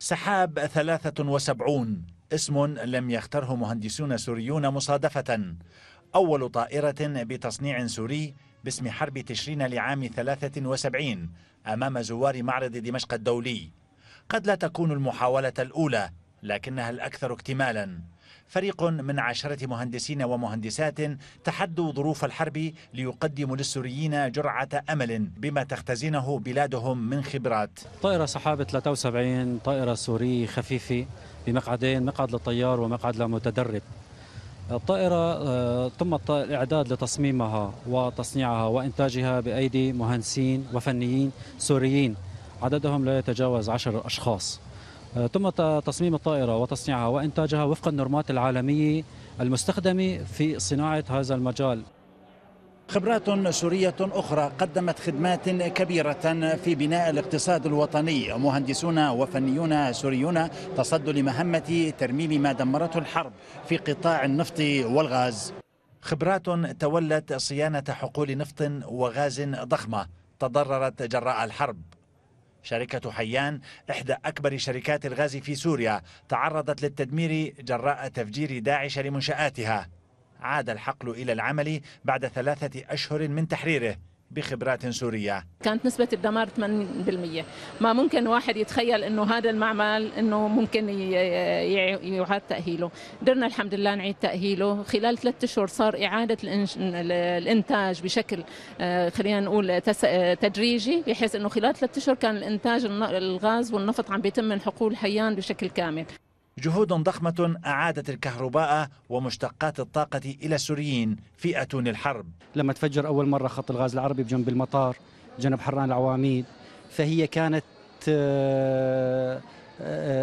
سحاب 73 اسم لم يختره مهندسون سوريون مصادفة أول طائرة بتصنيع سوري باسم حرب تشرين لعام 73 أمام زوار معرض دمشق الدولي قد لا تكون المحاولة الأولى لكنها الأكثر اكتمالاً فريق من عشرة مهندسين ومهندسات تحدوا ظروف الحرب ليقدموا للسوريين جرعة أمل بما تختزنه بلادهم من خبرات طائرة سحابة 73 طائرة سورية خفيفة بمقعدين مقعد للطيار ومقعد للمتدرب الطائرة آه، تم الإعداد لتصميمها وتصنيعها وإنتاجها بأيدي مهندسين وفنيين سوريين عددهم لا يتجاوز عشر أشخاص تم آه، تصميم الطائرة وتصنيعها وإنتاجها وفق النورمات العالمية المستخدمة في صناعة هذا المجال خبرات سورية أخرى قدمت خدمات كبيرة في بناء الاقتصاد الوطني مهندسون وفنيون سوريون تصدوا لمهمة ترميم ما دمرته الحرب في قطاع النفط والغاز خبرات تولت صيانة حقول نفط وغاز ضخمة تضررت جراء الحرب شركة حيان إحدى أكبر شركات الغاز في سوريا تعرضت للتدمير جراء تفجير داعش لمنشآتها عاد الحقل إلى العمل بعد ثلاثة أشهر من تحريره بخبرات سورية كانت نسبة الدمار 80% ما ممكن واحد يتخيل أنه هذا المعمل أنه ممكن يعاد تأهيله قدرنا الحمد لله نعيد تأهيله خلال ثلاثة أشهر صار إعادة الإنتاج بشكل آه، خلينا نقول تدريجي بحيث أنه خلال ثلاثة أشهر كان الإنتاج الغاز والنفط عم بيتم من حقول حيان بشكل كامل جهود ضخمة أعادت الكهرباء ومشتقات الطاقة إلى السوريين في أتون الحرب لما تفجر أول مرة خط الغاز العربي بجنب المطار جنب حران العواميد فهي كانت آه،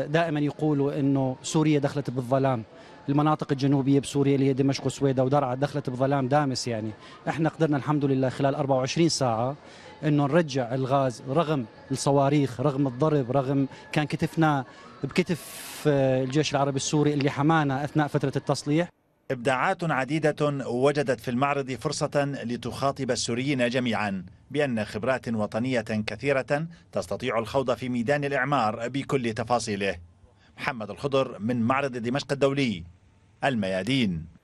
دائما يقولوا انه سوريا دخلت بالظلام المناطق الجنوبيه بسوريا اللي هي دمشق وسويدا ودرعا دخلت بظلام دامس يعني احنا قدرنا الحمد لله خلال 24 ساعه انه نرجع الغاز رغم الصواريخ رغم الضرب رغم كان كتفنا بكتف آه، الجيش العربي السوري اللي حمانا اثناء فتره التصليح ابداعات عديده وجدت في المعرض فرصه لتخاطب السوريين جميعا بان خبرات وطنيه كثيره تستطيع الخوض في ميدان الاعمار بكل تفاصيله محمد الخضر من معرض دمشق الدولي الميادين